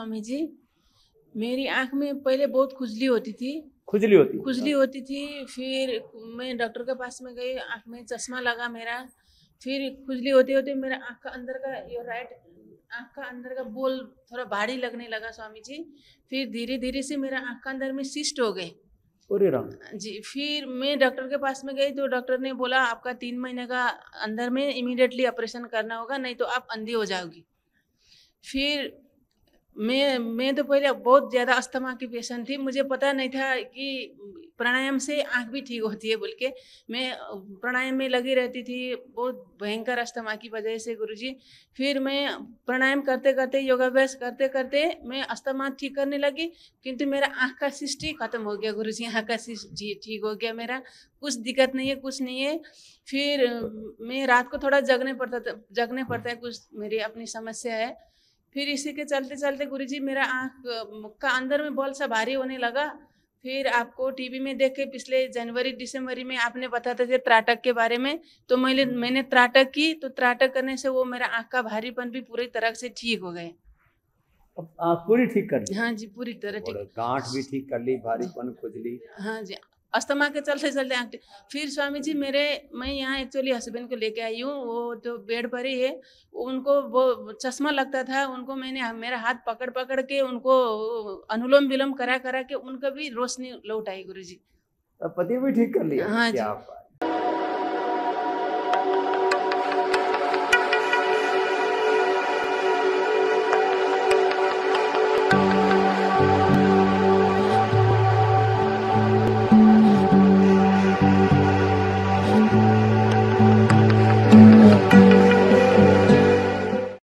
स्वामी जी मेरी आंख में पहले बहुत खुजली होती थी खुजली होती खुजली हाँ। होती थी फिर मैं डॉक्टर के पास में गई आंख में चश्मा लगा मेरा फिर खुजली होती होती मेरा आंख का अंदर का ये राइट आंख का अंदर का बोल थोड़ा भारी लगने लगा स्वामी जी फिर धीरे धीरे से मेरा आंख का अंदर में सिस्ट हो गए जी फिर मैं डॉक्टर के पास में गई तो डॉक्टर ने बोला आपका तीन महीने का अंदर में इमिडिएटली ऑपरेशन करना होगा नहीं तो आप अंधी हो जाओगी फिर मैं मैं तो पहले बहुत ज़्यादा अस्थमा की पेशेंट थी मुझे पता नहीं था कि प्राणायाम से आँख भी ठीक होती है बोल के मैं प्राणायाम में लगी रहती थी बहुत भयंकर अस्थमा की वजह से गुरुजी फिर मैं प्राणायाम करते करते योगाभ्यास करते करते मैं अस्थमा ठीक करने लगी किंतु मेरा आँख का सिस्टी खत्म हो गया गुरु जी आँख का सिस्टी ठीक हो गया मेरा कुछ दिक्कत नहीं है कुछ नहीं है फिर मैं रात को थोड़ा जगने पड़ता जगने पड़ता है कुछ मेरी अपनी समस्या है फिर इसी के चलते चलते गुरु जी मेरा आँख का अंदर में बॉल सा भारी होने लगा फिर आपको टीवी में देख के पिछले जनवरी दिसंबर में आपने बताते थे त्राटक के बारे में तो मैंने हम्म। मैंने त्राटक की तो त्राटक करने से वो मेरा आँख का भारीपन भी पूरी तरह से ठीक हो गए पूरी ठीक कर ली हाँ जी पूरी तरह ठीक गांठ भी ठीक कर ली भारीपन खुजली हाँ जी अस्थमा के चलते चलते आंख फिर स्वामी जी मेरे मैं यहाँ एक्चुअली हस्बैंड को लेके आई हूँ वो जो बेड पर ही है उनको वो चश्मा लगता था उनको मैंने हाँ, मेरा हाथ पकड़ पकड़ के उनको अनुलोम विलोम करा करा के उनका भी रोशनी लौट आई गुरु जी पति भी ठीक कर लिया हाँ जी